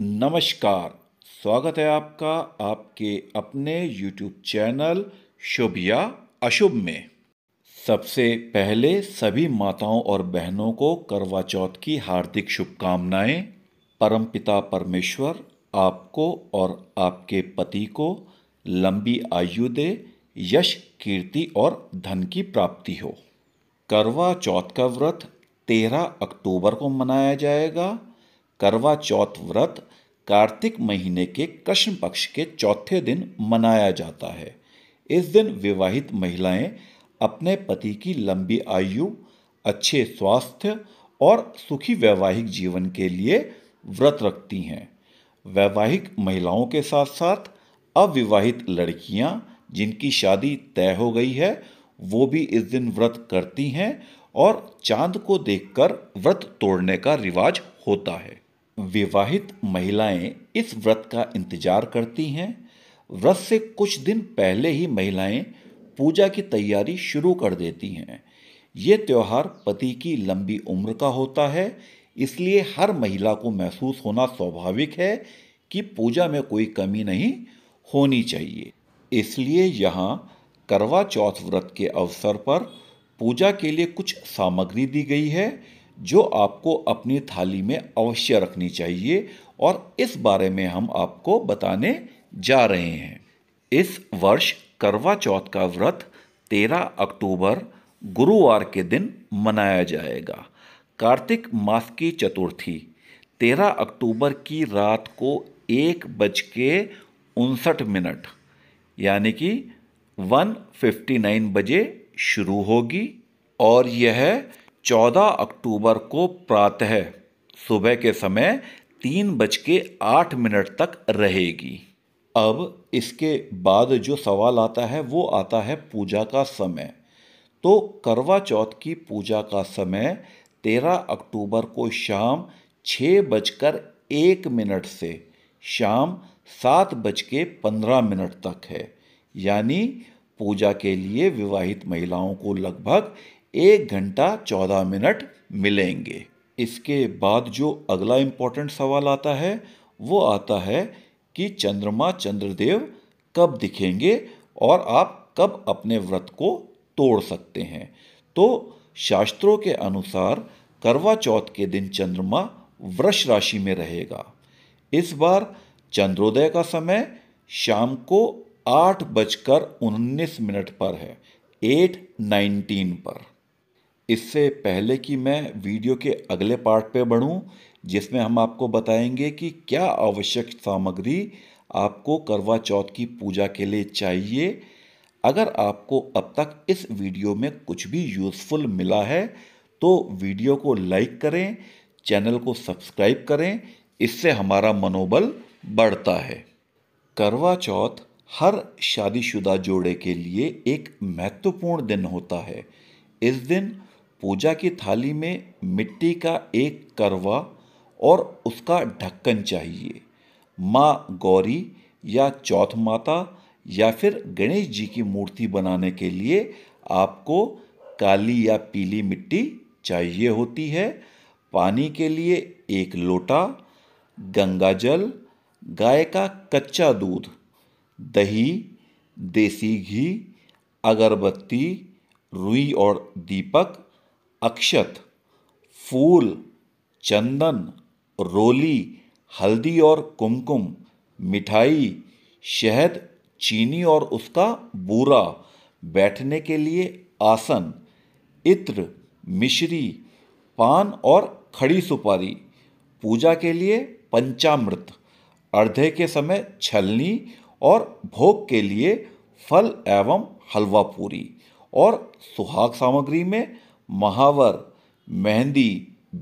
नमस्कार स्वागत है आपका आपके अपने YouTube चैनल शुभ या अशुभ में सबसे पहले सभी माताओं और बहनों को करवा चौथ की हार्दिक शुभकामनाएं परमपिता परमेश्वर आपको और आपके पति को लंबी आयु दे यश कीर्ति और धन की प्राप्ति हो करवा चौथ का व्रत 13 अक्टूबर को मनाया जाएगा करवा चौथ व्रत कार्तिक महीने के कृष्ण पक्ष के चौथे दिन मनाया जाता है इस दिन विवाहित महिलाएं अपने पति की लंबी आयु अच्छे स्वास्थ्य और सुखी वैवाहिक जीवन के लिए व्रत रखती हैं वैवाहिक महिलाओं के साथ साथ अविवाहित लड़कियां जिनकी शादी तय हो गई है वो भी इस दिन व्रत करती हैं और चांद को देखकर व्रत तोड़ने का रिवाज होता है विवाहित महिलाएं इस व्रत का इंतजार करती हैं व्रत से कुछ दिन पहले ही महिलाएं पूजा की तैयारी शुरू कर देती हैं ये त्यौहार पति की लंबी उम्र का होता है इसलिए हर महिला को महसूस होना स्वाभाविक है कि पूजा में कोई कमी नहीं होनी चाहिए इसलिए यहाँ करवा चौथ व्रत के अवसर पर पूजा के लिए कुछ सामग्री दी गई है जो आपको अपनी थाली में अवश्य रखनी चाहिए और इस बारे में हम आपको बताने जा रहे हैं इस वर्ष करवा चौथ का व्रत 13 अक्टूबर गुरुवार के दिन मनाया जाएगा कार्तिक मास की चतुर्थी 13 अक्टूबर की रात को एक बज के उनसठ मिनट यानी कि 1:59 बजे शुरू होगी और यह चौदह अक्टूबर को प्रातः सुबह के समय तीन बज के आठ मिनट तक रहेगी अब इसके बाद जो सवाल आता है वो आता है पूजा का समय तो करवा चौथ की पूजा का समय तेरह अक्टूबर को शाम छः बजकर एक मिनट से शाम सात बज के पंद्रह मिनट तक है यानी पूजा के लिए विवाहित महिलाओं को लगभग एक घंटा चौदह मिनट मिलेंगे इसके बाद जो अगला इम्पोर्टेंट सवाल आता है वो आता है कि चंद्रमा चंद्रदेव कब दिखेंगे और आप कब अपने व्रत को तोड़ सकते हैं तो शास्त्रों के अनुसार करवा चौथ के दिन चंद्रमा वृष राशि में रहेगा इस बार चंद्रोदय का समय शाम को आठ बजकर उन्नीस मिनट पर है एट नाइनटीन पर इससे पहले कि मैं वीडियो के अगले पार्ट पे बढ़ूं जिसमें हम आपको बताएंगे कि क्या आवश्यक सामग्री आपको करवा चौथ की पूजा के लिए चाहिए अगर आपको अब तक इस वीडियो में कुछ भी यूज़फुल मिला है तो वीडियो को लाइक करें चैनल को सब्सक्राइब करें इससे हमारा मनोबल बढ़ता है करवा चौथ हर शादीशुदा जोड़े के लिए एक महत्वपूर्ण दिन होता है इस दिन पूजा की थाली में मिट्टी का एक करवा और उसका ढक्कन चाहिए माँ गौरी या चौथ माता या फिर गणेश जी की मूर्ति बनाने के लिए आपको काली या पीली मिट्टी चाहिए होती है पानी के लिए एक लोटा गंगा जल गाय का कच्चा दूध दही देसी घी अगरबत्ती रुई और दीपक अक्षत फूल चंदन रोली हल्दी और कुमकुम मिठाई शहद चीनी और उसका बूरा बैठने के लिए आसन इत्र मिश्री पान और खड़ी सुपारी पूजा के लिए पंचामृत अर्धे के समय छलनी और भोग के लिए फल एवं हलवा पूरी और सुहाग सामग्री में महावर मेहंदी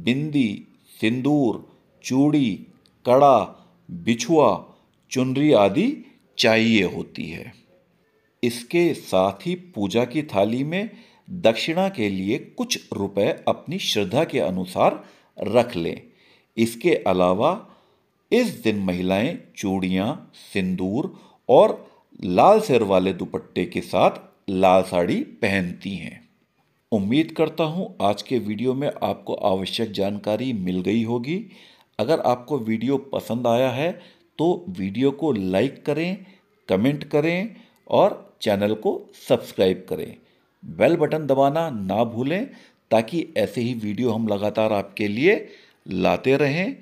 बिंदी सिंदूर चूड़ी कड़ा बिछुआ चुनरी आदि चाहिए होती है इसके साथ ही पूजा की थाली में दक्षिणा के लिए कुछ रुपए अपनी श्रद्धा के अनुसार रख लें इसके अलावा इस दिन महिलाएं चूड़ियां सिंदूर और लाल सिर वाले दुपट्टे के साथ लाल साड़ी पहनती हैं उम्मीद करता हूँ आज के वीडियो में आपको आवश्यक जानकारी मिल गई होगी अगर आपको वीडियो पसंद आया है तो वीडियो को लाइक करें कमेंट करें और चैनल को सब्सक्राइब करें बेल बटन दबाना ना भूलें ताकि ऐसे ही वीडियो हम लगातार आपके लिए लाते रहें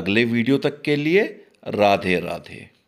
अगले वीडियो तक के लिए राधे राधे